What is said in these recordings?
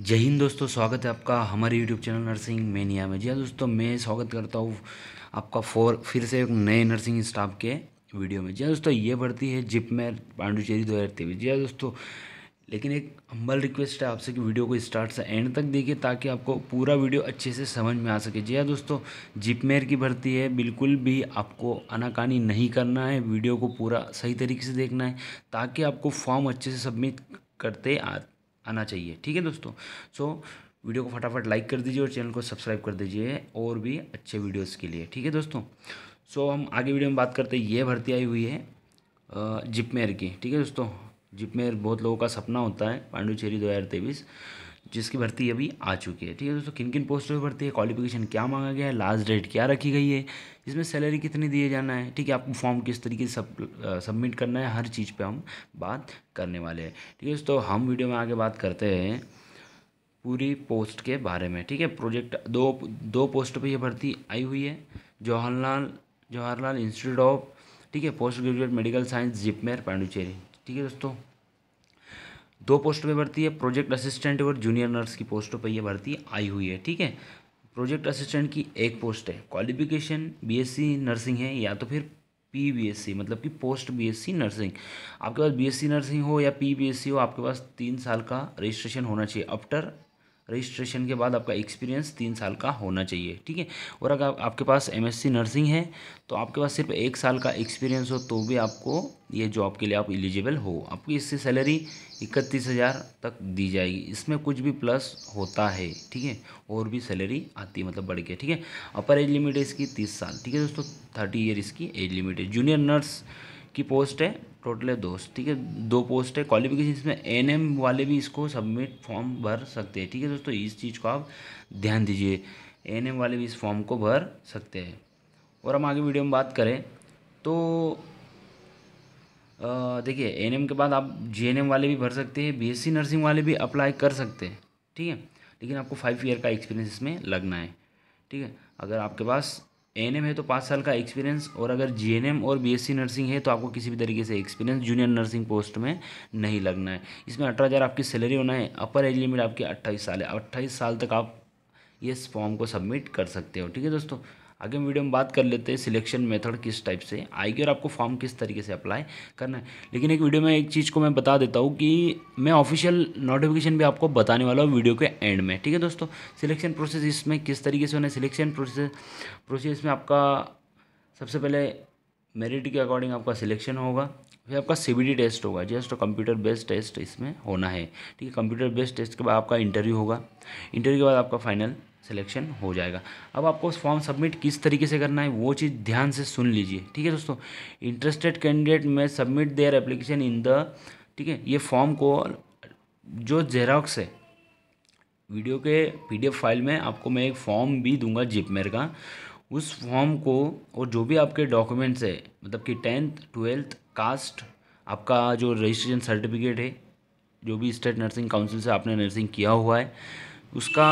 जय हिंद दोस्तों स्वागत है आपका हमारे यूट्यूब चैनल नर्सिंग मेनिया में जी हाँ दोस्तों मैं स्वागत करता हूँ आपका फोर फिर से एक नए नर्सिंग स्टाफ के वीडियो में जी हाँ दोस्तों ये भर्ती है जिप में पांडुचेरी दो हज़ार तेईस जी हाँ दोस्तों लेकिन एक हम्बल रिक्वेस्ट है आपसे कि वीडियो को स्टार्ट से एंड तक देखिए ताकि आपको पूरा वीडियो अच्छे से समझ में आ सके जी हाँ दोस्तों जिपमेर की भर्ती है बिल्कुल भी आपको आनाकानी नहीं करना है वीडियो को पूरा सही तरीके से देखना है ताकि आपको फॉर्म अच्छे से सबमिट करते आ आना चाहिए ठीक है दोस्तों सो वीडियो को फटाफट लाइक कर दीजिए और चैनल को सब्सक्राइब कर दीजिए और भी अच्छे वीडियोस के लिए ठीक है दोस्तों सो हम आगे वीडियो में बात करते हैं ये भर्ती आई हुई है जिपमेयर की ठीक है दोस्तों जिपमेयर बहुत लोगों का सपना होता है पांडुचेरी दो हज़ार तेईस जिसकी भर्ती अभी आ चुकी है ठीक है दोस्तों किन किन पोस्टों पर भर्ती है क्वालिफिकेशन क्या मांगा गया है लास्ट डेट क्या रखी गई है इसमें सैलरी कितनी दिए जाना है ठीक है आपको फॉर्म किस तरीके से सब सबमिट करना है हर चीज़ पे हम बात करने वाले हैं ठीक है दोस्तों हम वीडियो में आगे बात करते हैं पूरी पोस्ट के बारे में ठीक है प्रोजेक्ट दो दो पोस्ट पर यह भर्ती आई हुई है जवाहरलाल जवाहरलाल इंस्टीट्यूट ऑफ ठीक है post graduate medical science JIPMER Pondicherry ठीक है दोस्तों दो पोस्ट पे भर्ती है प्रोजेक्ट असिस्टेंट और जूनियर नर्स की पोस्टों पर यह भर्ती आई हुई है ठीक है प्रोजेक्ट असिस्टेंट की एक पोस्ट है क्वालिफिकेशन बीएससी नर्सिंग है या तो फिर पी बी एस सी मतलब कि post B S C nursing आपके पास बी एस सी नर्सिंग हो या पी बी एस सी हो आपके पास तीन साल का रजिस्ट्रेशन होना चाहिए आफ्टर रजिस्ट्रेशन के बाद आपका एक्सपीरियंस तीन साल का होना चाहिए ठीक है और अगर आपके पास एमएससी नर्सिंग है तो आपके पास सिर्फ एक साल का एक्सपीरियंस हो तो भी आपको ये जॉब के लिए आप एलिजिबल हो आपकी इससे सैलरी इकतीस हज़ार तक दी जाएगी इसमें कुछ भी प्लस होता है ठीक है और भी सैलरी आती है मतलब बढ़ के ठीक है अपर एज लिमिट है इसकी तीस साल ठीक है दोस्तों थर्टी ईयर इसकी एज लिमिट है जूनियर नर्स की पोस्ट है टोटल है दो ठीक है दो पोस्ट है क्वालिफिकेशन इसमें एनएम वाले भी इसको सबमिट फॉर्म भर सकते हैं ठीक है दोस्तों इस चीज़ को आप ध्यान दीजिए एनएम वाले भी इस फॉर्म को भर सकते हैं और हम आगे वीडियो में बात करें तो देखिए एनएम के बाद आप जीएनएम वाले भी भर सकते हैं बीएससी नर्सिंग वाले भी अप्लाई कर सकते हैं ठीक है लेकिन आपको फाइव ईयर का एक्सपीरियंस इसमें लगना है ठीक है अगर आपके पास एन है तो पाँच साल का एक्सपीरियंस और अगर जी और बीएससी नर्सिंग है तो आपको किसी भी तरीके से एक्सपीरियंस जूनियर नर्सिंग पोस्ट में नहीं लगना है इसमें अठारह हज़ार आपकी सैलरी होना है अपर एज लिमिट आपकी अट्ठाईस साल है अट्ठाईस साल तक आप इस फॉर्म को सबमिट कर सकते हो ठीक है दोस्तों आगे वीडियो में बात कर लेते हैं सिलेक्शन मेथड किस टाइप से आएगी और आपको फॉर्म किस तरीके से अप्लाई करना है लेकिन एक वीडियो में एक चीज़ को मैं बता देता हूँ कि मैं ऑफिशियल नोटिफिकेशन भी आपको बताने वाला हूँ वीडियो के एंड में ठीक है दोस्तों सिलेक्शन प्रोसेस इसमें किस तरीके से होना है सिलेक्शन प्रोसेस प्रोसेस में आपका सबसे पहले मेरिट के अकॉर्डिंग आपका सिलेक्शन होगा फिर आपका सी टेस्ट होगा जस्ट कंप्यूटर बेस्ड टेस्ट इसमें होना है ठीक है कंप्यूटर बेस्ड टेस्ट के बाद आपका इंटरव्यू होगा इंटरव्यू के बाद आपका फाइनल सिलेक्शन हो जाएगा अब आपको फॉर्म सबमिट किस तरीके से करना है वो चीज़ ध्यान से सुन लीजिए ठीक है दोस्तों इंटरेस्टेड कैंडिडेट में submit their application in the ठीक है ये फॉर्म को जो जेरोक्स है वीडियो के पीडीएफ फाइल में आपको मैं एक फॉर्म भी दूंगा जिपमेर का उस फॉर्म को और जो भी आपके डॉक्यूमेंट्स है मतलब कि टेंथ ट्वेल्थ कास्ट आपका जो रजिस्ट्रेशन सर्टिफिकेट है जो भी स्टेट नर्सिंग काउंसिल से आपने नर्सिंग किया हुआ है उसका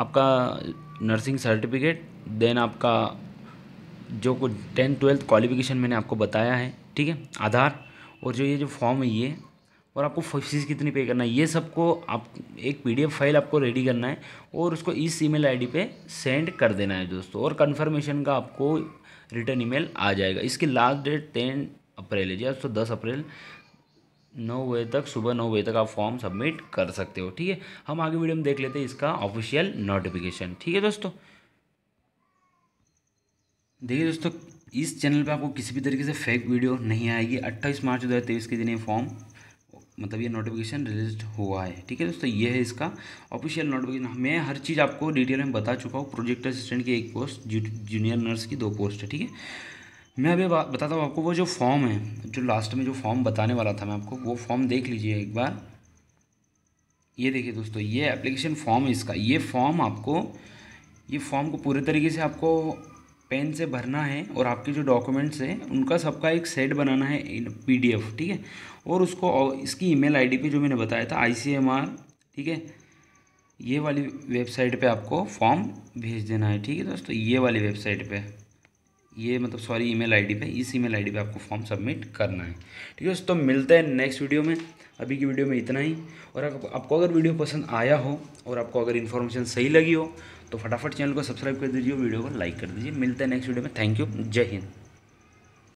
आपका नर्सिंग सर्टिफिकेट देन आपका जो कुछ टेंथ ट्वेल्थ क्वालिफिकेशन मैंने आपको बताया है ठीक है आधार और जो ये जो फॉर्म है ये और आपको फीस कितनी पे करना है ये सबको आप एक पीडीएफ फाइल आपको रेडी करना है और उसको इस ईमेल आईडी पे सेंड कर देना है दोस्तों और कन्फर्मेशन का आपको रिटर्न ईमेल आ जाएगा इसकी लास्ट डेट टेन अप्रैल है जी दोस्तों दस अप्रैल नौ बजे तक सुबह नौ बजे तक आप फॉर्म सबमिट कर सकते हो ठीक है हम आगे वीडियो में देख लेते हैं इसका ऑफिशियल नोटिफिकेशन ठीक है दोस्तों देखिए दोस्तों इस चैनल पे आपको किसी भी तरीके से फेक वीडियो नहीं आएगी 28 मार्च दो के दिन ये फॉर्म मतलब ये नोटिफिकेशन रिलीज हुआ है ठीक है दोस्तों ये है इसका ऑफिशियल नोटिफिकेशन मैं हर चीज़ आपको डिटेल में बता चुका हूँ प्रोजेक्ट असिस्टेंट की एक पोस्ट जूनियर नर्स की दो पोस्ट है ठीक है मैं अभी बताता हूँ आपको वो जो फॉर्म है जो लास्ट में जो फॉर्म बताने वाला था मैं आपको वो फॉर्म देख लीजिए एक बार ये देखिए दोस्तों ये एप्लीकेशन फॉर्म है इसका ये फॉर्म आपको ये फॉर्म को पूरे तरीके से आपको पेन से भरना है और आपके जो डॉक्यूमेंट्स हैं उनका सबका एक सेट बनाना है पी ठीक है और उसको इसकी ईमेल आईडी पे जो मैंने बताया था आई ठीक है ये वाली वेबसाइट पे आपको फॉर्म भेज देना है ठीक है दोस्तों ये वाली वेबसाइट पे ये मतलब सॉरी ईमेल आईडी पे इस ईमेल आईडी पे आपको फॉर्म सबमिट करना है ठीक है तो मिलते हैं नेक्स्ट वीडियो में अभी की वीडियो में इतना ही और आप, आपको अगर वीडियो पसंद आया हो और आपको अगर इन्फॉर्मेशन सही लगी हो तो फटाफट चैनल को सब्सक्राइब कर दीजिए वीडियो को लाइक कर दीजिए मिलते हैं नेक्स्ट वीडियो में थैंक यू जय हिंद